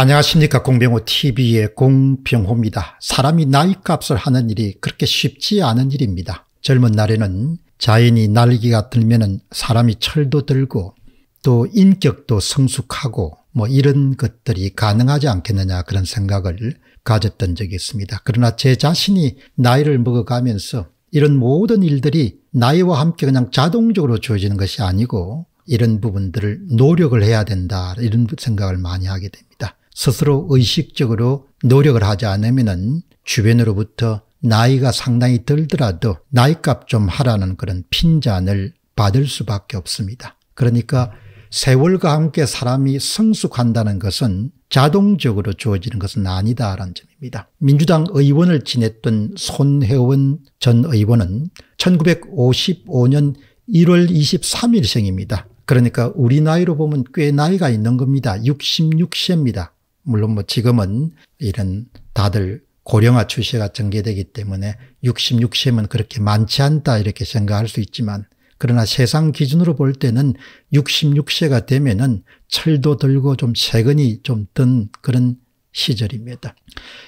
안녕하십니까 공병호TV의 공병호입니다. 사람이 나이값을 하는 일이 그렇게 쉽지 않은 일입니다. 젊은 날에는 자연이 날개가 들면 은 사람이 철도 들고 또 인격도 성숙하고 뭐 이런 것들이 가능하지 않겠느냐 그런 생각을 가졌던 적이 있습니다. 그러나 제 자신이 나이를 먹어가면서 이런 모든 일들이 나이와 함께 그냥 자동적으로 주어지는 것이 아니고 이런 부분들을 노력을 해야 된다 이런 생각을 많이 하게 됩니다. 스스로 의식적으로 노력을 하지 않으면 주변으로부터 나이가 상당히 들더라도 나이값 좀 하라는 그런 핀잔을 받을 수밖에 없습니다. 그러니까 세월과 함께 사람이 성숙한다는 것은 자동적으로 주어지는 것은 아니다라는 점입니다. 민주당 의원을 지냈던 손혜원 전 의원은 1955년 1월 23일생입니다. 그러니까 우리 나이로 보면 꽤 나이가 있는 겁니다. 66세입니다. 물론 뭐 지금은 이런 다들 고령화 추세가 전개되기 때문에 6 6세면 그렇게 많지 않다 이렇게 생각할 수 있지만 그러나 세상 기준으로 볼 때는 66세가 되면은 철도 들고 좀 세근이 좀 든 그런 시절입니다.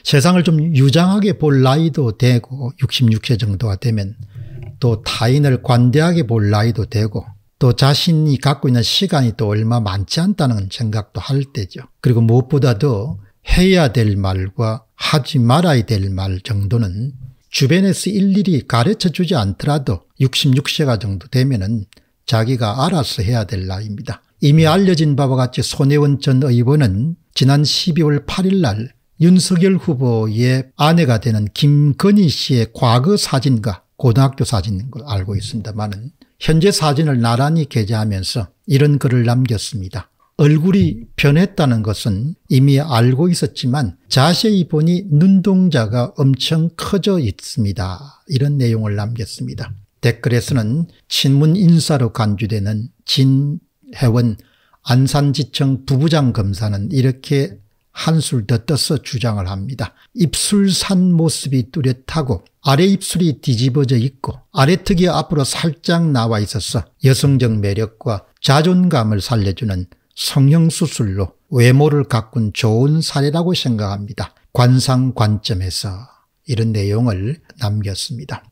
세상을 좀 유장하게 볼 나이도 되고 66세 정도가 되면 또 타인을 관대하게 볼 나이도 되고 또 자신이 갖고 있는 시간이 또 얼마 많지 않다는 생각도 할 때죠. 그리고 무엇보다도 해야 될 말과 하지 말아야 될 말 정도는 주변에서 일일이 가르쳐 주지 않더라도 66세가 정도 되면은 자기가 알아서 해야 될 나이입니다. 이미 알려진 바와 같이 손혜원 전 의원은 지난 12월 8일 날 윤석열 후보의 아내가 되는 김건희 씨의 과거 사진과 고등학교 사진인 걸 알고 있습니다만은 현재 사진을 나란히 게재하면서 이런 글을 남겼습니다. 얼굴이 변했다는 것은 이미 알고 있었지만 자세히 보니 눈동자가 엄청 커져 있습니다. 이런 내용을 남겼습니다. 댓글에서는 친문 인사로 간주되는 진해원 안산지청 부부장 검사는 이렇게 한술 더 떠서 주장을 합니다. 입술 산 모습이 뚜렷하고 아래 입술이 뒤집어져 있고 아래턱이 앞으로 살짝 나와 있어서 여성적 매력과 자존감을 살려주는 성형수술로 외모를 가꾼 좋은 사례라고 생각합니다. 관상 관점에서 이런 내용을 남겼습니다.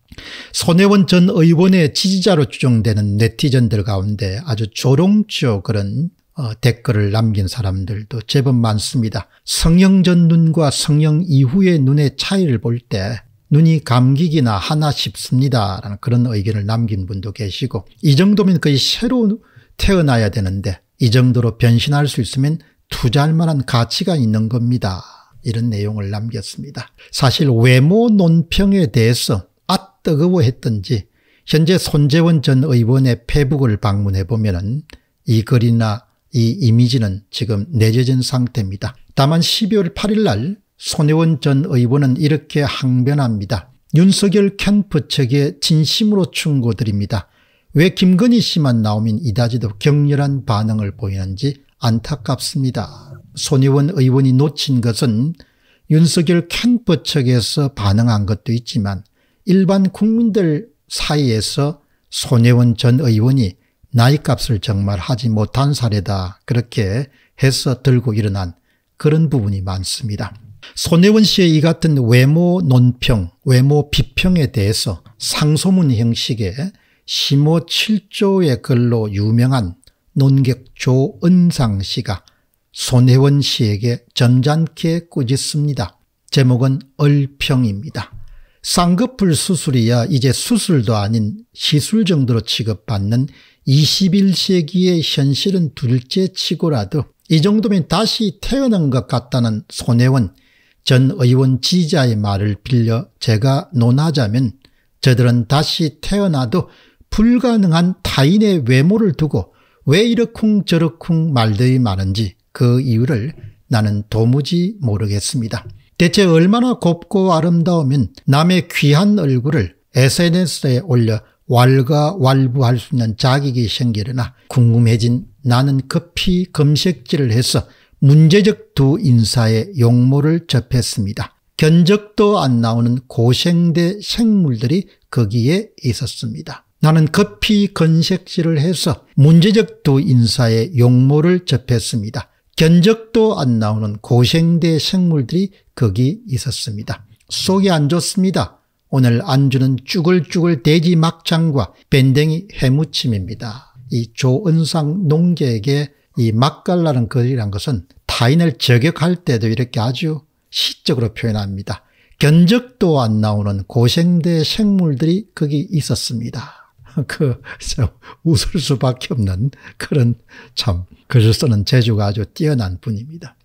손혜원 전 의원의 지지자로 추정되는 네티즌들 가운데 아주 조롱치어 그런 어, 댓글을 남긴 사람들도 제법 많습니다. 성령 전 눈과 성령 이후의 눈의 차이를 볼 때 눈이 감기기나 하나 싶습니다. 라는 그런 의견을 남긴 분도 계시고 이 정도면 거의 새로 태어나야 되는데 이 정도로 변신할 수 있으면 투자할 만한 가치가 있는 겁니다. 이런 내용을 남겼습니다. 사실 외모 논평에 대해서 아 뜨거워했던지 현재 손재원 전 의원의 페북을 방문해보면 이 글이나 이 이미지는 지금 내재진 상태입니다. 다만 12월 8일 날 손혜원 전 의원은 이렇게 항변합니다. 윤석열 캠프 측에 진심으로 충고드립니다. 왜 김건희 씨만 나오면 이다지도 격렬한 반응을 보이는지 안타깝습니다. 손혜원 의원이 놓친 것은 윤석열 캠프 측에서 반응한 것도 있지만 일반 국민들 사이에서 손혜원 전 의원이 나이값을 정말 하지 못한 사례다 그렇게 해서 들고 일어난 그런 부분이 많습니다. 손혜원 씨의 이 같은 외모 논평, 외모 비평에 대해서 상소문 형식의 심호 7조의 글로 유명한 논객 조은상 씨가 손혜원 씨에게 점잖게 꾸짖습니다. 제목은 얼평입니다. 쌍꺼풀 수술이야 이제 수술도 아닌 시술 정도로 취급받는 21세기의 현실은 둘째 치고라도 이 정도면 다시 태어난 것 같다는 손혜원 전 의원 지자의 말을 빌려 제가 논하자면 저들은 다시 태어나도 불가능한 타인의 외모를 두고 왜 이렇쿵 저렇쿵 말들이 많은지 그 이유를 나는 도무지 모르겠습니다. 대체 얼마나 곱고 아름다우면 남의 귀한 얼굴을 SNS에 올려 왈과 왈부할 수 있는 자격이 생기려나 궁금해진 나는 급히 검색지를 해서 문제적 두 인사의 용모를 접했습니다. 견적도 안 나오는 고생대 생물들이 거기에 있었습니다. 나는 급히 검색지를 해서 문제적 두 인사의 용모를 접했습니다. 견적도 안 나오는 고생대 생물들이 거기 있었습니다. 속이 안 좋습니다. 오늘 안주는 쭈글쭈글 돼지 막장과 밴댕이 해무침입니다. 이 조은상 농객의 이 막갈라는 글이란 것은 타인을 저격할 때도 이렇게 아주 시적으로 표현합니다. 견적도 안 나오는 고생대 생물들이 거기 있었습니다. 그, 웃을 수밖에 없는 그런 참 글을 쓰는 재주가 아주 뛰어난 분입니다.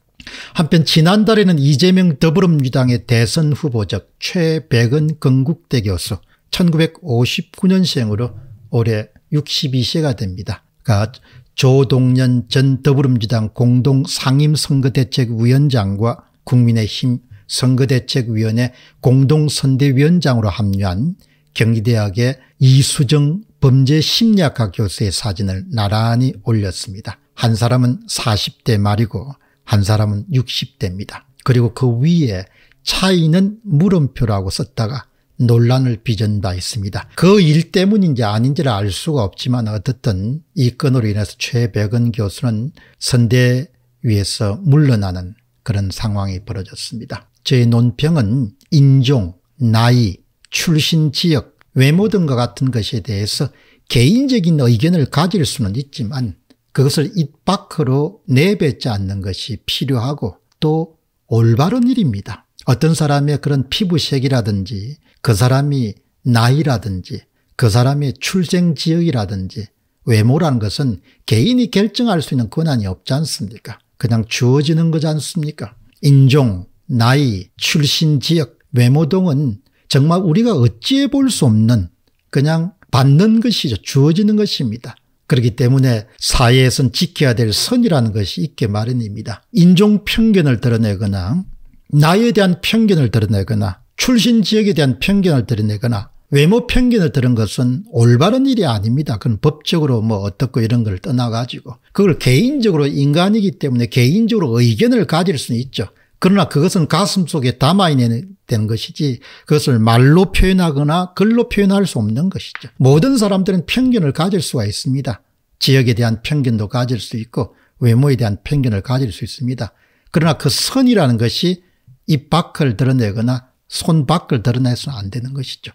한편 지난달에는 이재명 더불어민주당의 대선 후보적 최백은 건국대 교수 1959년생으로 올해 62세가 됩니다. 가 조동연 전 더불어민주당 공동상임선거대책위원장과 국민의힘 선거대책위원회 공동선대위원장으로 합류한 경희대학의 이수정 범죄심리학과 교수의 사진을 나란히 올렸습니다. 한 사람은 40대 말이고 한 사람은 60대입니다. 그리고 그 위에 차이는 물음표라고 썼다가 논란을 빚은 다했습니다그 일 때문인지 아닌지를 알 수가 없지만 어떻든 이 건으로 인해서 최백은 교수는 선대 위에서 물러나는 그런 상황이 벌어졌습니다. 저의 논평은 인종, 나이, 출신 지역, 외모 등과 같은 것에 대해서 개인적인 의견을 가질 수는 있지만 그것을 입 밖으로 내뱉지 않는 것이 필요하고 또 올바른 일입니다. 어떤 사람의 그런 피부색이라든지 그 사람이 나이라든지 그 사람의 출생 지역이라든지 외모라는 것은 개인이 결정할 수 있는 권한이 없지 않습니까? 그냥 주어지는 거지 않습니까? 인종, 나이, 출신 지역, 외모 등은 정말 우리가 어찌해 볼 수 없는 그냥 받는 것이죠. 주어지는 것입니다. 그렇기 때문에 사회에선 지켜야 될 선이라는 것이 있게 마련입니다. 인종 편견을 드러내거나 나에 대한 편견을 드러내거나 출신 지역에 대한 편견을 드러내거나 외모 편견을 드는 것은 올바른 일이 아닙니다. 그건 법적으로 뭐 어떻고 이런 걸 떠나가지고 그걸 개인적으로 인간이기 때문에 개인적으로 의견을 가질 수는 있죠. 그러나 그것은 가슴속에 담아있는 되는 것이지 그것을 말로 표현하거나 글로 표현할 수 없는 것이죠. 모든 사람들은 편견을 가질 수가 있습니다. 지역에 대한 편견도 가질 수 있고 외모에 대한 편견을 가질 수 있습니다. 그러나 그 선이라는 것이 입 밖을 드러내거나 손 밖을 드러내서는 안 되는 것이죠.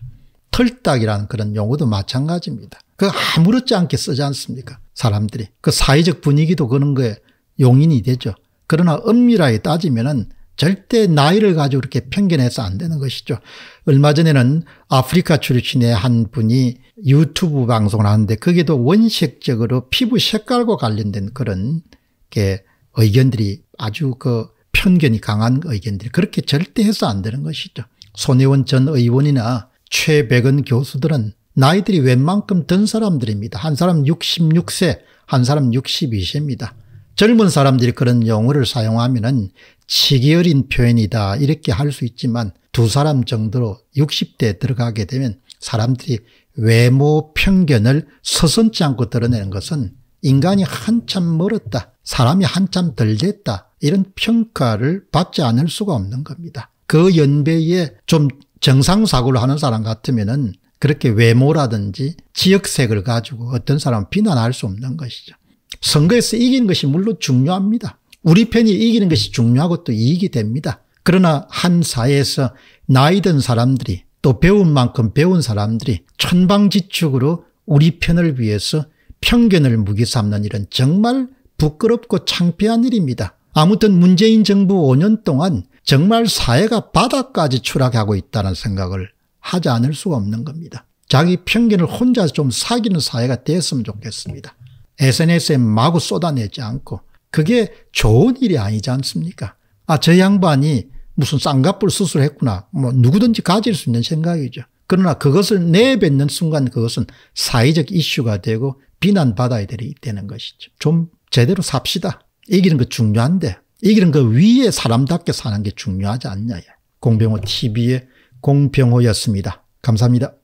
털딱이라는 그런 용어도 마찬가지입니다. 그 아무렇지 않게 쓰지 않습니까? 사람들이. 그 사회적 분위기도 그런 거에 용인이 되죠. 그러나 엄밀하게 따지면은 절대 나이를 가지고 이렇게 편견해서 안 되는 것이죠. 얼마 전에는 아프리카 출신의 한 분이 유튜브 방송을 하는데 거기도 원색적으로 피부 색깔과 관련된 그런 게 의견들이 아주 그 편견이 강한 의견들이 그렇게 절대 해서 안 되는 것이죠. 손혜원 전 의원이나 최백은 교수들은 나이들이 웬만큼 든 사람들입니다. 한 사람 66세, 한 사람 62세입니다. 젊은 사람들이 그런 용어를 사용하면 은 치기 어린 표현이다 이렇게 할 수 있지만 두 사람 정도로 60대에 들어가게 되면 사람들이 외모 편견을 서슴지 않고 드러내는 것은 인간이 한참 멀었다. 사람이 한참 덜 됐다. 이런 평가를 받지 않을 수가 없는 겁니다. 그 연배에 좀 정상사고를 하는 사람 같으면 은 그렇게 외모라든지 지역색을 가지고 어떤 사람은 비난할 수 없는 것이죠. 선거에서 이긴 것이 물론 중요합니다. 우리 편이 이기는 것이 중요하고 또 이익이 됩니다. 그러나 한 사회에서 나이든 사람들이 또 배운 만큼 배운 사람들이 천방지축으로 우리 편을 위해서 편견을 무기 삼는 일은 정말 부끄럽고 창피한 일입니다. 아무튼 문재인 정부 5년 동안 정말 사회가 바닥까지 추락하고 있다는 생각을 하지 않을 수가 없는 겁니다. 자기 편견을 혼자 좀 사귀는 사회가 됐으면 좋겠습니다. SNS에 마구 쏟아내지 않고 그게 좋은 일이 아니지 않습니까? 아, 저 양반이 무슨 쌍꺼풀 수술했구나. 뭐 누구든지 가질 수 있는 생각이죠. 그러나 그것을 내뱉는 순간 그것은 사회적 이슈가 되고 비난받아야 되는 것이죠. 좀 제대로 삽시다. 이기는 거 그 중요한데 이기는 그 위에 사람답게 사는 게 중요하지 않냐. 공병호 TV의 공병호였습니다. 감사합니다.